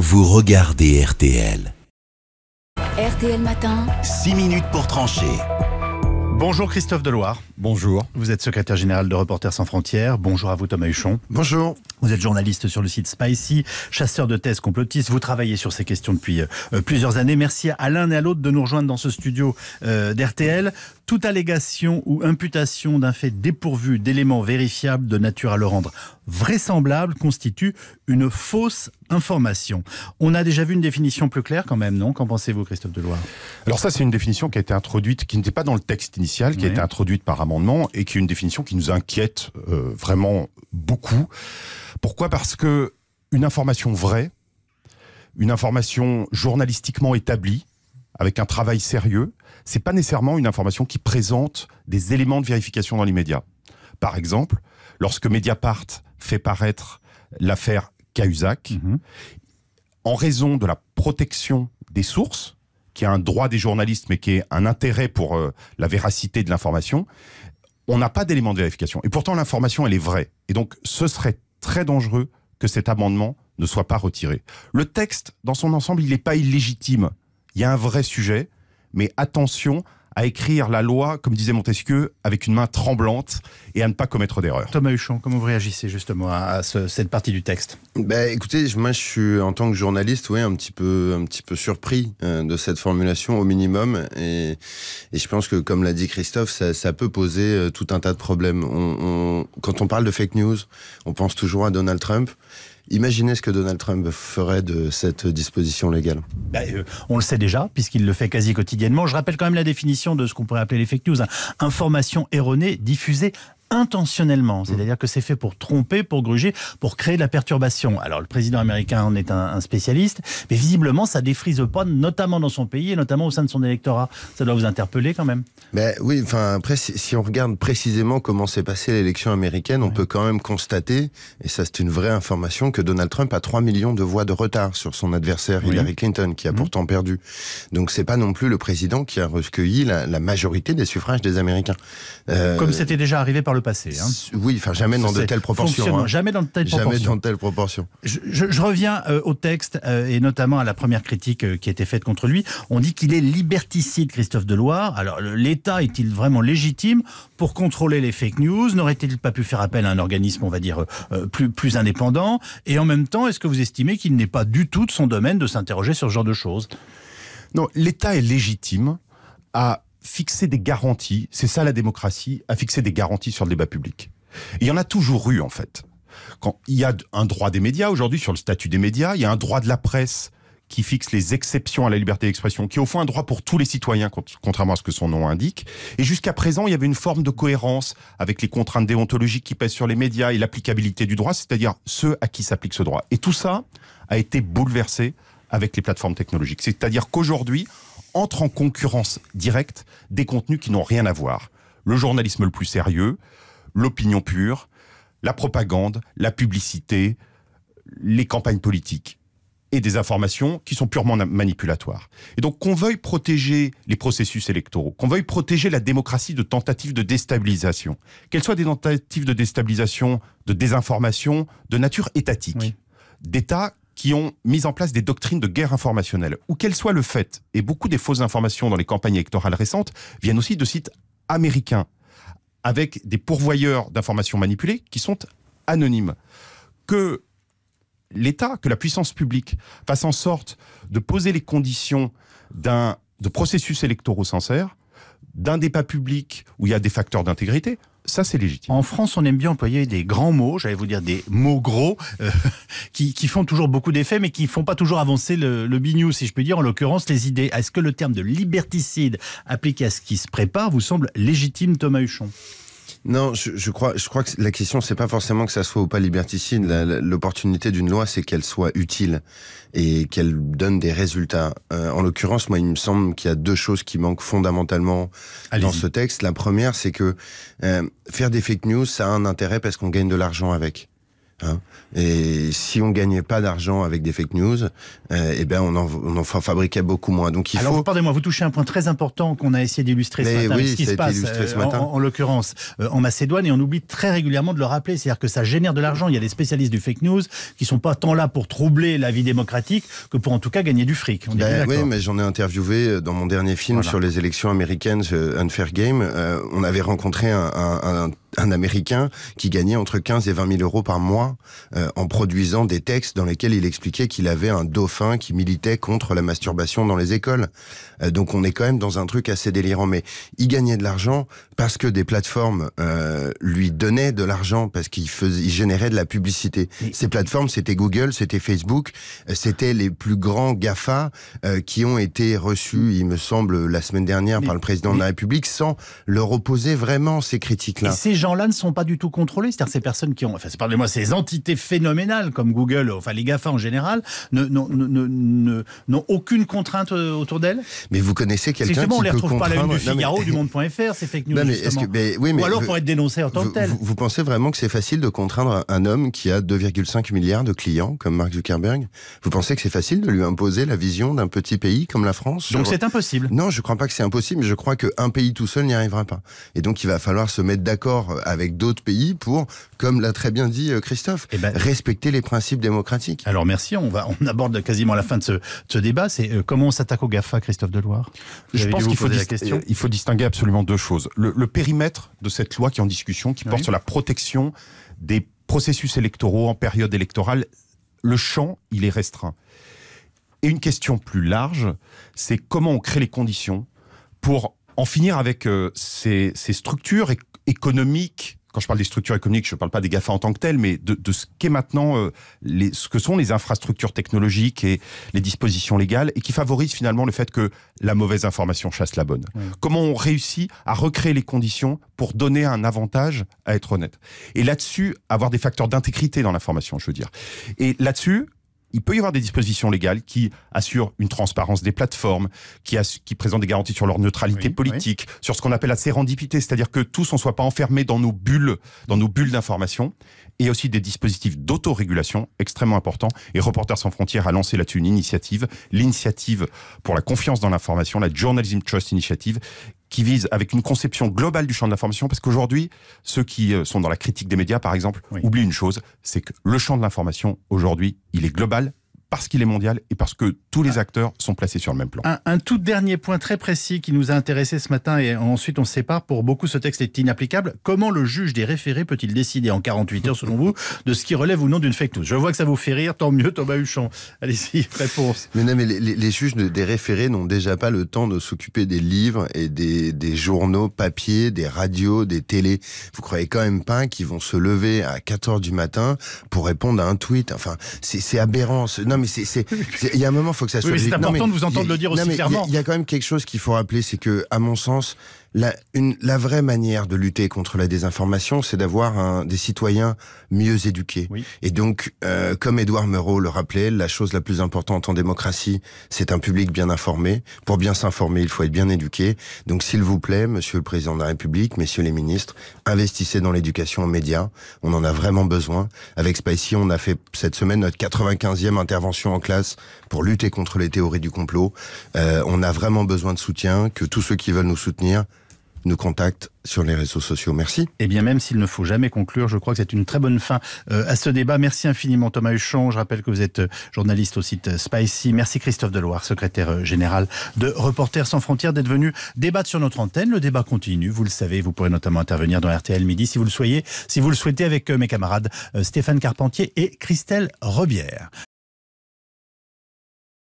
vous regardez RTL. RTL Matin. 6 minutes pour trancher. Bonjour Christophe Deloire. Bonjour. Vous êtes secrétaire général de Reporters sans frontières. Bonjour à vous Thomas Huchon. Bonjour. Vous êtes journaliste sur le site Spicy, chasseur de thèses complotistes. Vous travaillez sur ces questions depuis euh, plusieurs années. Merci à l'un et à l'autre de nous rejoindre dans ce studio euh, d'RTL toute allégation ou imputation d'un fait dépourvu d'éléments vérifiables de nature à le rendre vraisemblable constitue une fausse information. On a déjà vu une définition plus claire quand même, non Qu'en pensez-vous, Christophe Deloire Alors ça, c'est une définition qui a été introduite, qui n'était pas dans le texte initial, qui a été introduite par amendement et qui est une définition qui nous inquiète euh, vraiment beaucoup. Pourquoi Parce que une information vraie, une information journalistiquement établie, avec un travail sérieux, c'est pas nécessairement une information qui présente des éléments de vérification dans les médias. Par exemple, lorsque Mediapart fait paraître l'affaire Cahuzac, mm-hmm. en raison de la protection des sources, qui est un droit des journalistes, mais qui est un intérêt pour euh, la véracité de l'information, on n'a pas d'éléments de vérification. Et pourtant, l'information, elle est vraie. Et donc, ce serait très dangereux que cet amendement ne soit pas retiré. Le texte, dans son ensemble, il n'est pas illégitime. Il y a un vrai sujet, mais attention à écrire la loi, comme disait Montesquieu, avec une main tremblante et à ne pas commettre d'erreur. Thomas Huchon, comment vous réagissez justement à cette partie du texte Ben, Écoutez, moi je suis en tant que journaliste oui, un, petit peu, un petit peu surpris euh, de cette formulation au minimum. Et, je pense que comme l'a dit Christophe, ça, peut poser euh, tout un tas de problèmes. quand on parle de fake news, on pense toujours à Donald Trump. Imaginez ce que Donald Trump ferait de cette disposition légale. Bah, euh, on le sait déjà, puisqu'il le fait quasi quotidiennement. Je rappelle quand même la définition de ce qu'on pourrait appeler les fake news. Hein. Information erronée diffusée intentionnellement, mmh. c'est-à-dire que c'est fait pour tromper, pour gruger, pour créer de la perturbation. Alors le président américain en est un, spécialiste, mais visiblement ça défrise pas, notamment dans son pays et notamment au sein de son électorat. Ça doit vous interpeller quand même. Ben oui, enfin après si, on regarde précisément comment s'est passée l'élection américaine, on peut quand même constater, et ça c'est une vraie information, que Donald Trump a 3 millions de voix de retard sur son adversaire Hillary Clinton, qui a mmh. pourtant perdu. Donc c'est pas non plus le président qui a recueilli la, majorité des suffrages des Américains. Euh, Comme c'était déjà arrivé par le passé. Hein. Oui, enfin hein. jamais dans de telles proportions. Jamais dans de telles proportions. dans Je, reviens euh, au texte euh, et notamment à la première critique euh, qui a été faite contre lui. On dit qu'il est liberticide, Christophe Deloire. Alors l'État est-il vraiment légitime pour contrôler les fake news N'aurait-il pas pu faire appel à un organisme, on va dire, plus, plus indépendant Et en même temps, est-ce que vous estimez qu'il n'est pas du tout de son domaine de s'interroger sur ce genre de choses non, l'État est légitime à fixer des garanties, c'est ça la démocratie, à fixer des garanties sur le débat public. Et il y en a toujours eu en fait. Quand il y a un droit des médias aujourd'hui sur le statut des médias, il y a un droit de la presse qui fixe les exceptions à la liberté d'expression, qui est au fond un droit pour tous les citoyens, contrairement à ce que son nom indique. Et jusqu'à présent, il y avait une forme de cohérence avec les contraintes déontologiques qui pèsent sur les médias et l'applicabilité du droit, c'est-à-dire ceux à qui s'applique ce droit. Et tout ça a été bouleversé avec les plateformes technologiques. C'est-à-dire qu'aujourd'hui, entre en concurrence directe des contenus qui n'ont rien à voir. Le journalisme le plus sérieux, l'opinion pure, la propagande, la publicité, les campagnes politiques et des informations qui sont purement manipulatoires. Et donc qu'on veuille protéger les processus électoraux, qu'on veuille protéger la démocratie de tentatives de déstabilisation, qu'elles soient des tentatives de déstabilisation, de désinformation, de nature étatique, d'État qui ont mis en place des doctrines de guerre informationnelle. Ou qu'elle soit le fait, et beaucoup des fausses informations dans les campagnes électorales récentes viennent aussi de sites américains, avec des pourvoyeurs d'informations manipulées qui sont anonymes. Que l'État, que la puissance publique fasse en sorte de poser les conditions d'un de processus électoraux sincères, d'un débat public où il y a des facteurs d'intégrité, ça c'est légitime. En France, on aime bien employer des grands mots, j'allais vous dire des mots gros, euh, qui, font toujours beaucoup d'effet, mais qui ne font pas toujours avancer le, le bignou, si je peux dire, en l'occurrence les idées. Est-ce que le terme de liberticide appliqué à ce qui se prépare vous semble légitime, Thomas Huchon non, je, je, crois, je crois que la question, c'est pas forcément que ça soit ou pas liberticide. L'opportunité d'une loi, c'est qu'elle soit utile et qu'elle donne des résultats. Euh, en l'occurrence, moi, il me semble qu'il y a deux choses qui manquent fondamentalement dans ce texte. La première, c'est que euh, faire des fake news, ça a un intérêt parce qu'on gagne de l'argent avec. Hein. Et si on gagnait pas d'argent avec des fake news, euh, eh ben, on en, fabriquait beaucoup moins. Donc il Alors, pardonnez-moi, vous touchez un point très important qu'on a essayé d'illustrer ce matin, oui, ce qui se passe euh, en, l'occurrence euh, en Macédoine, et on oublie très régulièrement de le rappeler, c'est-à-dire que ça génère de l'argent. Il y a des spécialistes du fake news qui sont pas tant là pour troubler la vie démocratique que pour en tout cas gagner du fric. Ben oui, mais j'en ai interviewé dans mon dernier film sur les élections américaines, Unfair Game. on avait rencontré un, un Américain qui gagnait entre 15 et 20 000 euros par mois euh, en produisant des textes dans lesquels il expliquait qu'il avait un dauphin qui militait contre la masturbation dans les écoles. Euh, donc on est quand même dans un truc assez délirant. Mais il gagnait de l'argent parce que des plateformes euh, lui donnaient de l'argent, parce qu'il il générait de la publicité. Ces plateformes, c'était Google, c'était Facebook, c'était les plus grands GAFA qui ont été reçus, il me semble, la semaine dernière par le président de la République sans leur opposer vraiment ces critiques-là. Et ces gens-là ne sont pas du tout contrôlés, c'est-à-dire ces personnes qui ont... Enfin, pardonnez-moi, ces entités phénoménales comme Google, enfin les GAFA en général, n'ont aucune contrainte euh, autour d'elles Mais vous connaissez quelqu'un qui on les retrouve peut pas la une du Figaro, mais... du Monde.fr, c'est fake news. Que... Mais, oui, mais Ou alors pour être dénoncé en tant que tel. Vous, pensez vraiment que c'est facile de contraindre un homme qui a 2,5 milliards de clients comme Mark Zuckerberg Vous pensez que c'est facile de lui imposer la vision d'un petit pays comme la France Donc c'est impossible Non, je ne crois pas que c'est impossible, mais je crois qu'un pays tout seul n'y arrivera pas. Et donc il va falloir se mettre d'accord avec d'autres pays pour, comme l'a très bien dit euh, Christophe, et eh ben, Respecter les principes démocratiques. Alors merci, on, va, on aborde quasiment la fin de ce, ce débat. C'est euh, comment on s'attaque au GAFA, Christophe Deloire Je pense qu'il faut, euh, faut distinguer absolument deux choses. Le, périmètre de cette loi qui est en discussion, qui porte sur la protection des processus électoraux en période électorale, le champ, il est restreint. Et une question plus large, c'est comment on crée les conditions pour en finir avec euh, ces, ces structures économiques, quand je parle des structures économiques, je ne parle pas des GAFA en tant que telles, mais de, ce qu'est maintenant euh, les, ce que sont les infrastructures technologiques et les dispositions légales, et qui favorisent finalement le fait que la mauvaise information chasse la bonne. Comment on réussit à recréer les conditions pour donner un avantage à être honnête Et là-dessus, avoir des facteurs d'intégrité dans l'information, je veux dire. Et là-dessus, il peut y avoir des dispositions légales qui assurent une transparence des plateformes, qui, présentent des garanties sur leur neutralité politique, sur ce qu'on appelle la sérendipité, c'est-à-dire que tous on ne soit pas enfermés dans nos bulles, dans nos bulles d'information. Et aussi des dispositifs d'autorégulation extrêmement importants. Et Reporters sans frontières a lancé là-dessus une initiative, l'initiative pour la confiance dans l'information, la Journalism Trust Initiative, qui vise avec une conception globale du champ de l'information, parce qu'aujourd'hui, ceux qui euh, sont dans la critique des médias, par exemple, oublient une chose, c'est que le champ de l'information, aujourd'hui, il est global, parce qu'il est mondial et parce que tous les ah. acteurs sont placés sur le même plan. Un, tout dernier point très précis qui nous a intéressé ce matin et ensuite on se sépare. Pour beaucoup, ce texte est inapplicable. Comment le juge des référés peut-il décider en 48 heures, selon vous, de ce qui relève ou non d'une fake news Je vois que ça vous fait rire, tant mieux, Thomas Huchon. Allez-y, réponse. Mais non, mais les, juges des référés n'ont déjà pas le temps de s'occuper des livres et des, journaux papier, des radios, des télés. Vous croyez quand même pas qu'ils vont se lever à 4 heures du matin pour répondre à un tweet Enfin, c'est aberrant mais il y a un moment, il faut que ça soit. Oui, c'est important de vous entendre le dire aussi mais clairement. Il y, a quand même quelque chose qu'il faut rappeler, c'est que, à mon sens, la, une, la vraie manière de lutter contre la désinformation, c'est d'avoir des citoyens mieux éduqués. Et donc, euh, comme Édouard Moreau le rappelait, la chose la plus importante en démocratie, c'est un public bien informé. Pour bien s'informer, il faut être bien éduqué. Donc, s'il vous plaît, Monsieur le Président de la République, Messieurs les ministres, investissez dans l'éducation aux médias. On en a vraiment besoin. Avec Spicy, on a fait cette semaine notre 95e intervention en classe pour lutter contre les théories du complot. Euh, on a vraiment besoin de soutien, que tous ceux qui veulent nous soutenir nous contacte sur les réseaux sociaux. Merci. Et eh bien même s'il ne faut jamais conclure, je crois que c'est une très bonne fin euh, à ce débat. Merci infiniment Thomas Huchon. Je rappelle que vous êtes euh, journaliste au site euh, Spicy. Merci Christophe Deloire, secrétaire général de Reporters sans frontières, d'être venu débattre sur notre antenne. Le débat continue, vous le savez. Vous pourrez notamment intervenir dans RTL Midi si vous le soyez, si vous le souhaitez, avec mes camarades Stéphane Carpentier et Christelle Rebière.